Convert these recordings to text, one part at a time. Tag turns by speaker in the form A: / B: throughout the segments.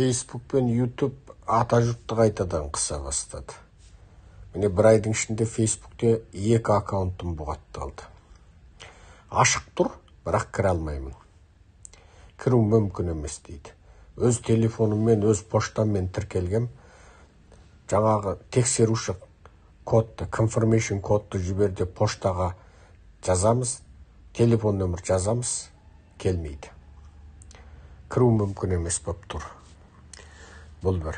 A: фейсбук пен ютуб ата жұртты қайтадан қыса бастады міне бір айдың ішінде фейсбукте екі аккаунтым бұғатталды ашық тұр бірақ кіре алмаймын кіру мүмкін емес дейді өз телефоныммен өз поштаммен тіркелгем жаңағы тексеруші кодты confirmation кодты жібер деп поштаға жазамыз телефон нөмір жазамыз келмейді кіру мүмкін емес болып тұр бұл бір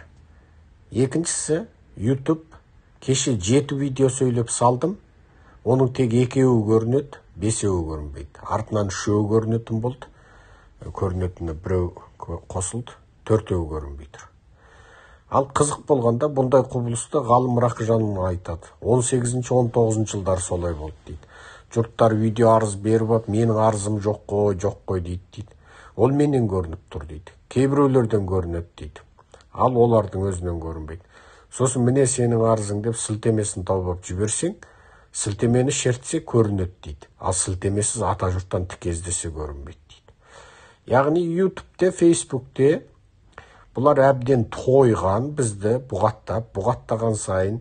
A: екіншісі ютуб кеше жеті видео сөйлеп салдым оның тек екеуі көрінеді бесеуі көрінбейді артынан үшеуі көрінетін болды көрінетіні біреу қосылды төртеуі көрінбей тұр ал қызық болғанда бұндай құбылысты ғалым жанын айтады 18-19 жылдары солай болды дейді жұрттар видео арыз беріп алып менің арызым жоқ қой жоқ қой дейді дейді ол менен көрініп тұр дейді кейбіреулерден көрінеді дейді ал олардың өзінен көрінбейді сосын міне сенің арызың деп сілтемесін тауып жіберсең сілтемені шертсе көрінеді дейді ал сілтемесіз ата жұрттан тікездесе іздесе көрінбейді дейді яғни ютубте фейсбукте бұлар әбден тойған бізді бұғаттап бұғаттаған сайын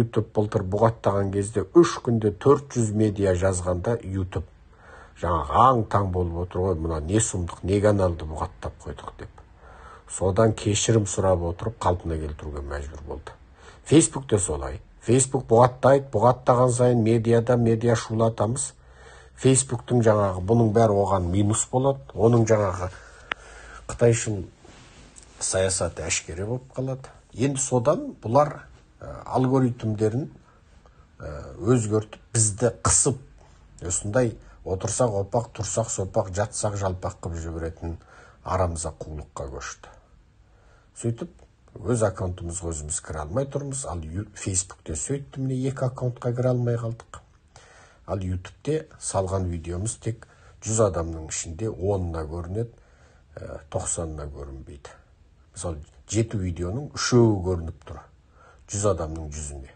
A: ютуб былтыр бұғаттаған кезде үш күнде 400 медиа жазғанда ютуб жаңағы аң таң болып отыр ғой мына не сұмдық не каналды бұғаттап қойдық деп содан кешірім сұрап отырып қалпына келтіруге мәжбүр болды фейсбук те солай фейсбук бұғаттайды бұғаттаған сайын медиада медиа шулатамыз фейсбуктың жаңағы бұның бәрі оған минус болады оның жаңағы қытайшын саясаты әшкере болып қалады енді содан бұлар ә, алгоритмдерін ә, өзгертіп бізді қысып осындай отырсақ опақ тұрсақ сопақ жатсақ жалпақ қылып жіберетін арамза қулыққа көшті сөйтіп өз аккаунтымызға өзіміз кіре алмай тұрмыз ал фейсбукте сөйтті міне екі аккаунтқа кіре алмай қалдық ал ютубте салған видеомыз тек жүз адамның ішінде онына көрінеді ә, тоқсанына көрінбейді мысалы жеті видеоның үшеуі көрініп тұр жүз адамның жүзіне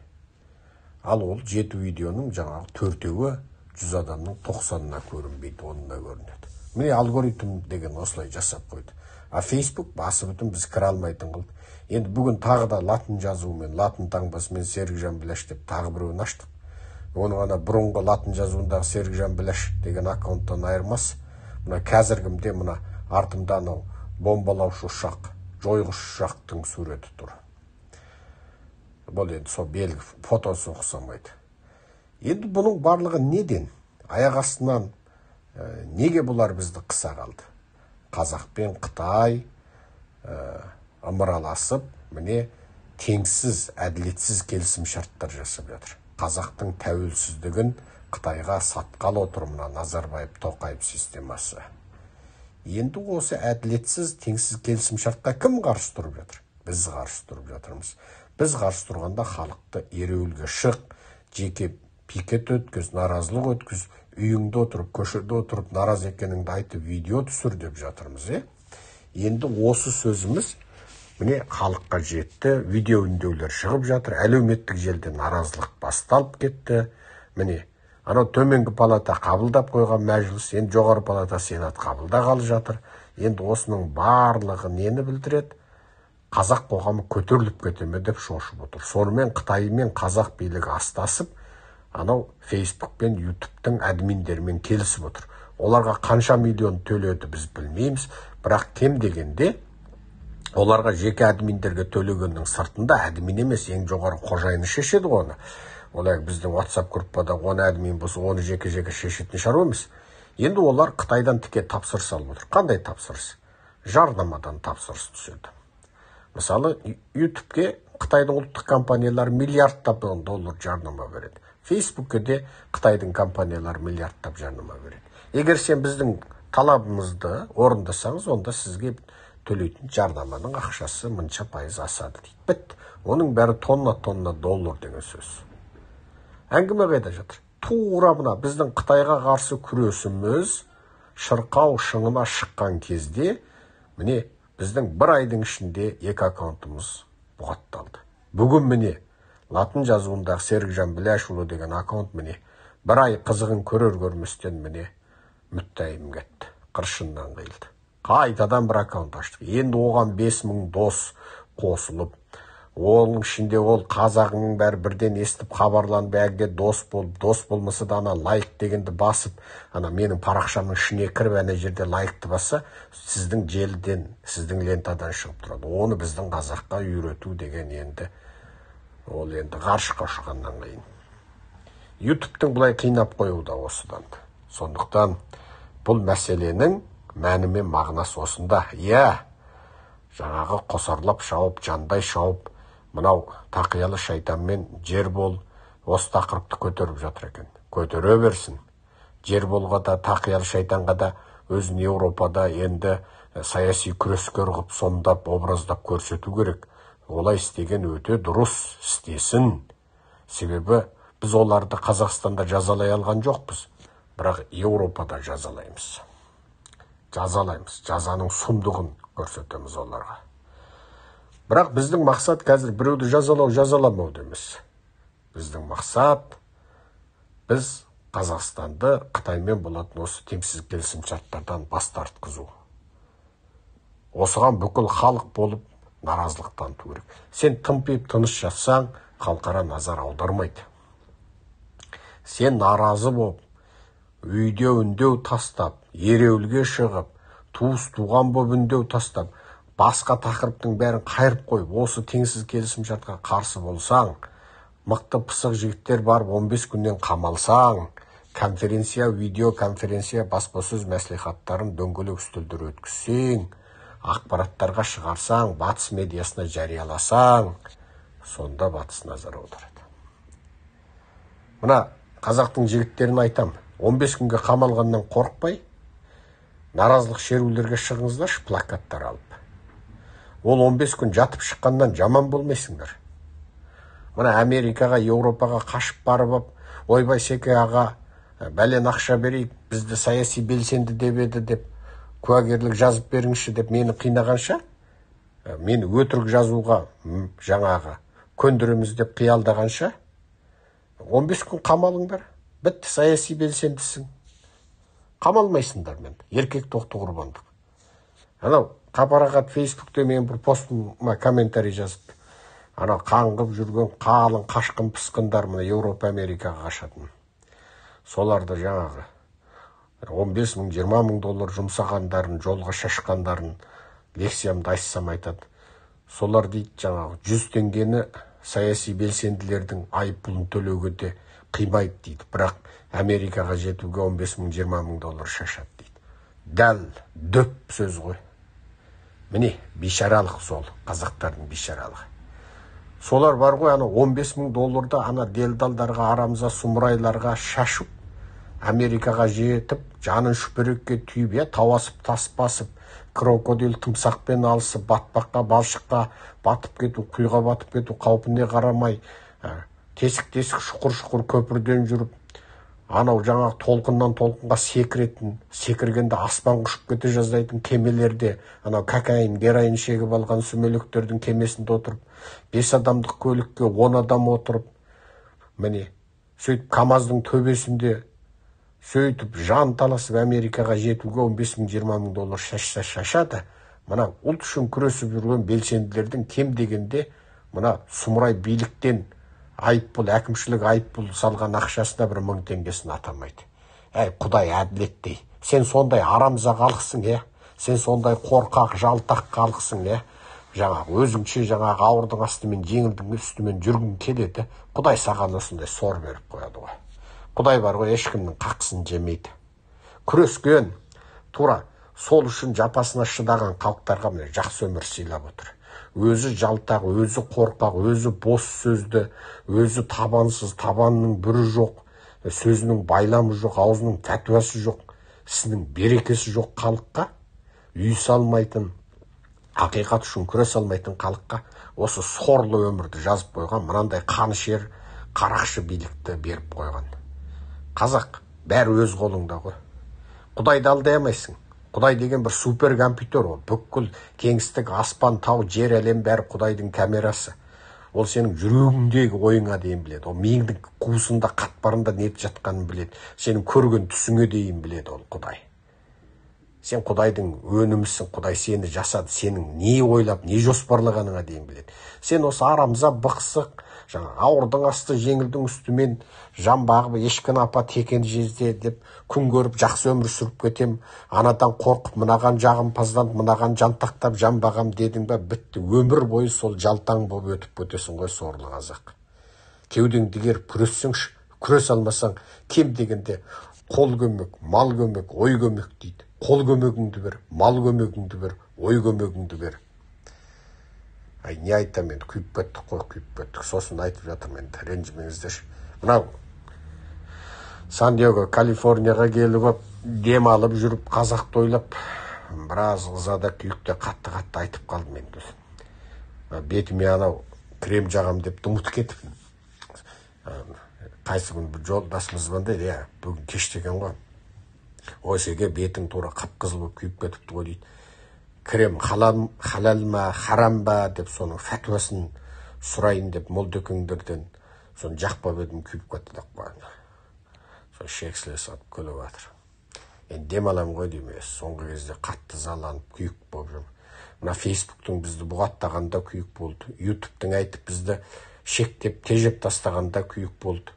A: ал ол жеті видеоның жаңағы төртеуі жүз адамның тоқсанына көрінбейді онына көрінеді міне алгоритм деген осылай жасап қойды а фейсбук басы бүтін біз кіре алмайтын қылды енді бүгін тағы да латын жазуымен латын таңбасымен серікжан біләш деп тағы біреуін аштық оның ана бұрынғы латын жазуындағы серікжан біләш деген аккаунттан айырмасы мына қазіргімде мына артымда анау бомбалаушы ұшақ жойғыш ұшақтың суреті тұр бұл енді сол белгі фотосы ұқсамайды енді бұның барлығы неден аяқ астынан э, неге бұлар бізді қыса қалды қазақ пен қытай ә, ымыраласып міне теңсіз әділетсіз келісім шарттар жасап жатыр қазақтың тәуелсіздігін қытайға сатқалы отыр мына назарбаев тоқаев системасы енді осы әділетсіз теңсіз шартқа кім қарсы тұрып жатыр біз қарсы тұрып жатырмыз біз қарсы тұрғанда халықты ереуілге шық жеке пикет өткіз наразылық өткіз үйіңде отырып көшеде отырып наразы екеніңді айтып видео түсір деп жатырмыз иә енді осы сөзіміз міне халыққа жетті видео үндеулер шығып жатыр әлеуметтік желіде наразылық басталып кетті міне анау төменгі палата қабылдап қойған мәжіліс енді жоғары палата сенат қабылдағалы жатыр енді осының барлығы нені білдіреді қазақ қоғамы көтеріліп кете ме деп шошып отыр сонымен мен қазақ билігі астасып анау фейсбук пен ютубтың админдерімен келісіп отыр оларға қанша миллион төледі біз білмейміз бірақ кем дегенде оларға жеке админдерге төлегеннің сыртында админ емес ең жоғары қожайыны шешеді ғой оны олай біздің whatsapp группада он админ болса оны жеке жеке шешетін шаруа емес енді олар қытайдан тіке тапсырыс алып отыр қандай тапсырыс жарнамадан тапсырыс түседі мысалы ютубке қытайдың ұлттық компаниялары миллиардтаған доллар жарнама береді фейсбукке де қытайдың компаниялары миллиардтап жарнама береді егер сен біздің талабымызды орындасаңыз онда сізге төлейтін жарнаманың ақшасы мынша пайыз асады дейді бітті оның бәрі тонна тонна доллар деген сөз әңгіме қайда жатыр тура мына біздің қытайға қарсы күресіміз шырқау шыңына шыққан кезде міне біздің бір айдың ішінде екі аккаунтымыз бұғатталды бүгін міне латын жазуындағы серікжан біләшұлы деген аккаунт міне бір ай қызығын көрер көрместен міне мүттәйім кетті қыршыннан қиылды қайтадан бір аккаунт аштық енді оған бес мың дос қосылып оның ішінде ол қазағының бәрі бірден естіп хабарланып әлгіде дос болып дос болмаса да ана лайк дегенді басып ана менің парақшамның ішіне кіріп ана жерде лайкты басса сіздің желіден сіздің лентадан шығып тұрады оны біздің қазаққа үйрету деген енді ол енді ғарышқа ұшқаннан қиын ютубтың былай қинап қоюы да осыдан сондықтан бұл мәселенің мәні мен мағынасы осында иә жаңағы қосарлап шауып жандай шауып мынау тақиялы шайтанмен жер бол осы тақырыпты көтеріп жатыр екен көтере берсін жер болға да тақиялы шайтанға да өзін еуропада енді э, саяси күрескер қылып сомдап образдап көрсету керек олай істеген өте дұрыс істесін себебі біз оларды қазақстанда жазалай алған жоқпыз бірақ еуропада жазалаймыз жазалаймыз жазаның сұмдығын көрсетеміз оларға бірақ біздің мақсат қазір біреуді жазалау жазаламау емес біздің мақсат біз қазақстанды қытаймен болатын осы теңсіз келісімшарттардан бас тартқызу осыған бүкіл халық болып наразылық таныту керек сен тымпиып тыныш жатсаң халықара назар аудармайды сен наразы болып үйде үндеу тастап ереуілге шығып туыс туған болып үндеу тастап басқа тақырыптың бәрін қайырып қойып осы теңсіз келісімшартқа қарсы болсаң мықты пысық жігіттер бар, 15 күннен қамалсаң конференция видеоконференция баспасөз мәслихаттарын дөңгелек үстелдер өткізсең ақпараттарға шығарсаң батыс медиасына жарияласаң сонда батыс назар аударады мына қазақтың жігіттерін айтам, 15 күнге қамалғаннан қорықпай наразылық шерулерге шығыңыздаршы плакаттар алып ол 15 күн жатып шыққаннан жаман болмайсыңдар мына америкаға еуропаға қашып барып ап ойбай секе аға бәлен ақша берейік бізді саяси белсенді деп еді деп куәгерлік жазып беріңізші деп мені қинағанша мені өтірік жазуға жаңағы көндіреміз деп қиялдағанша 15 күн қамалыңдар бітті саяси белсендісің қамалмайсыңдар мен еркек тоқты құрбандық анау қапарағат фейсбукте мен бір постыма комментарий жазып анау қаңғып жүрген қалың қашқын пысқындар мына еуропа америкаға қашатын соларды жаңағы 15 бес мың жиырма доллар жұмсағандарын жолға шашқандарын лекциямда айтсам айтады солар дейді жаңағы жүз теңгені саяси белсенділердің айыппұлын төлеуге де қимайды дейді бірақ америкаға жетуге 15 бес мың жиырма доллар шашады дейді дәл дөп сөз ғой міне бейшаралық сол қазақтардың бейшаралығы солар бар ғой ана 15 бес мың долларды ана делдалдарға арамза сұмырайларға шашып америкаға жетіп жанын шүпірекке түйіп иә тауасып тас басып крокодил тұмсақпен алысып батпаққа балшыққа батып кету құйға батып кету қаупіне қарамай ә, тесік тесік шұқыр шұқыр көпірден жүріп анау жаңағы толқыннан толқынға секіретін секіргенде аспан ұшып кете жаздайтын кемелерде анау кокаин героин шегіп алған сүмелектердің кемесінде отырып бес адамдық көлікке он адам отырып міне сөйтіп камаздың төбесінде сөйтіп таласып америкаға жетуге он бес мың жиырма мың доллар шашса шашады мына ұлт үшін күресіп жүрген белсенділердің кем дегенде мына сұмырай биліктен айыппұл әкімшілік айыппұл салған ақшасына бір мың теңгесін атамайды әй құдай әділеттей сен сондай арамза халықсың иә сен сондай қорқақ жалтақ халықсың иә жаңағы өзіңше жаңағы ауырдың астымен жеңілдің үстімен жүргің келеді құдай саған осындай сор беріп қояды ғой құдай бар ғой ешкімнің қақысын жемейді күрескен тура сол үшін жапасына шыдаған халықтарға міне жақсы өмір сыйлап отыр өзі жалтақ өзі қорқақ өзі бос сөзді өзі табансыз табанның бүрі жоқ сөзінің байламы жоқ аузының фәтуасы жоқ ісінің берекесі жоқ халыққа үй салмайтын ақиқат үшін күресе алмайтын халыққа осы сорлы өмірді жазып қойған мынандай қанішер қарақшы билікті беріп қойған қазақ бәрі өз қолыңда ғой құдайды алдай алмайсың құдай деген бір супер компьютер ол бүкіл кеңістік аспан тау жер әлем бәрі құдайдың камерасы ол сенің жүрегіңдегі ойыңа дейін біледі ол миыңның қуысында қатпарында не жатқанын біледі сенің көрген түсіңе дейін біледі ол құдай сен құдайдың өнімісің құдай сені жасады сенің не ойлап не жоспарлағаныңа дейін біледі сен осы арамза бықсық жаңа ауырдың асты жеңілдің үстімен жан бағып ешкіні апа текен жезде деп күн көріп жақсы өмір сүріп кетем анадан қорқып мынаған жағымпазданып мынаған жантақтап жан бағам дедің ба бітті өмір бойы сол жалтаң болып өтіп кетесің ғой сорлы қазақ кеудеңді керіп күрессеңші күрес алмасаң кем дегенде қол көмек мал көмек ой көмек дейді қол көмегіңді бер мал көмегіңді бер ой көмегіңді бер ай не айтамын енді күйіп кеттік қой күйіп кеттік сосын айтып жатырмын енді ренжімеңіздерші мынау сан диего калифорнияға келіп алып демалып жүріп қазақты ойлап біраз ызада күйікте қатты қатты айтып қалдым енді бетіме анау крем жағамын деп ұмытып кетіппін қайсы күні бір жолдасымыз звондайды иә бүгін кештеген ғой осеке бетің тура қып қызыл болып күйіп кетіпті ғой дейді кірем халам халал ма харам ба деп соның фәтуасын сұрайын деп молдекеңдерден соны жақпап едім күйіп кетті деп қойды сол шексіле салып күліп жатыр енді демаламын ғой деймін соңғы кезде қатты заланып күйік болып жүрмін мына фейсбуктың бізді бұғаттағанда күйік болды ютубтың айтып бізді шектеп тежеп тастағанда күйік болды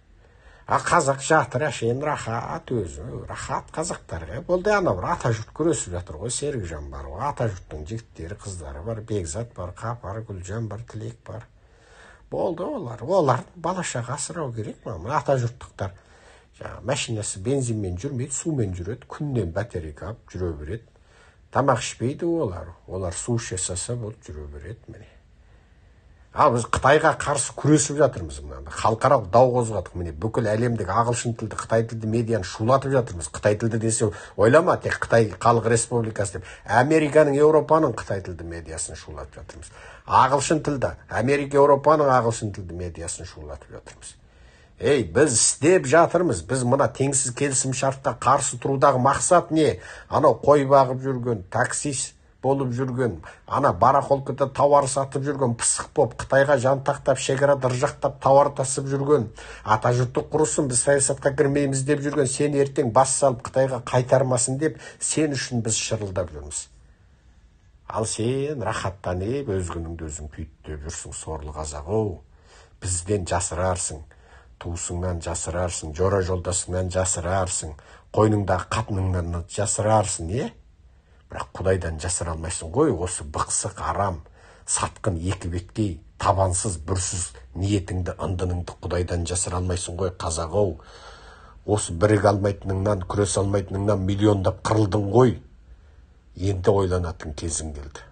A: а қазақ жатыр әшейін рахат өзі рахат қазақтарға болды анау бір жұрт күресіп жатыр ғой серікжан бар ғой жұрттың жігіттері қыздары бар бекзат бар қапар гүлжан бар тілек бар болды олар олар бала шаға асырау керек мына ата жұрттықтар, жаңағы машинасы бензинмен жүрмейді сумен жүреді күннен батарейка алып жүре береді тамақ ішпейді олар олар су іше салса болды жүре береді міне ал біз қытайға қарсы күресіп жатырмыз мына халықаралық дау қозғадық міне бүкіл әлемдік ағылшын тілді қытай тілді медианы шулатып жатырмыз қытай тілді десе ойлама тек қытай халық республикасы деп американың еуропаның қытай тілді медиасын шулатып жатырмыз ағылшын тілді америка еуропаның ағылшын тілді медиасын шулатып жатырмыз ей біз істеп жатырмыз біз мына теңсіз келісім шартқа қарсы тұрудағы мақсат не анау қой бағып жүрген таксист болып жүрген ана барахолкада тауар сатып жүрген пысық болып қытайға жантақтап шекарада ыржақтап тауар тасып жүрген ата жұрты құрысын біз саясатқа кірмейміз деп жүрген сен ертең бас салып қытайға қайтармасын деп сен үшін біз шырылдап жүрміз ал сен рахаттанып өз күніңді өзің күйттеп жүрсің сорлы қазақ оу бізден жасырарсың туысыңнан жасырарсың жора жолдасыңнан жасырарсың қойныңдағы қатыныңнан жасырарсың иә бірақ құдайдан жасыра алмайсың ғой осы бықсық арам сатқын екі беткей табансыз бүрсіз ниетіңді ындыныңды құдайдан жасыра алмайсың ғой қазақ ау осы біріге алмайтыныңнан күресе алмайтыныңнан миллиондап қырылдың ғой енді ойланатын кезің келді